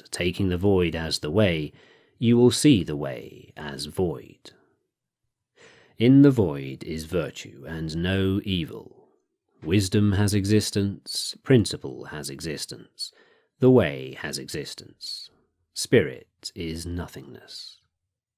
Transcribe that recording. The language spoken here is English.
and taking the void as the way, you will see the way as void. In the void is virtue and no evil. Wisdom has existence, principle has existence, the way has existence. Spirit is nothingness.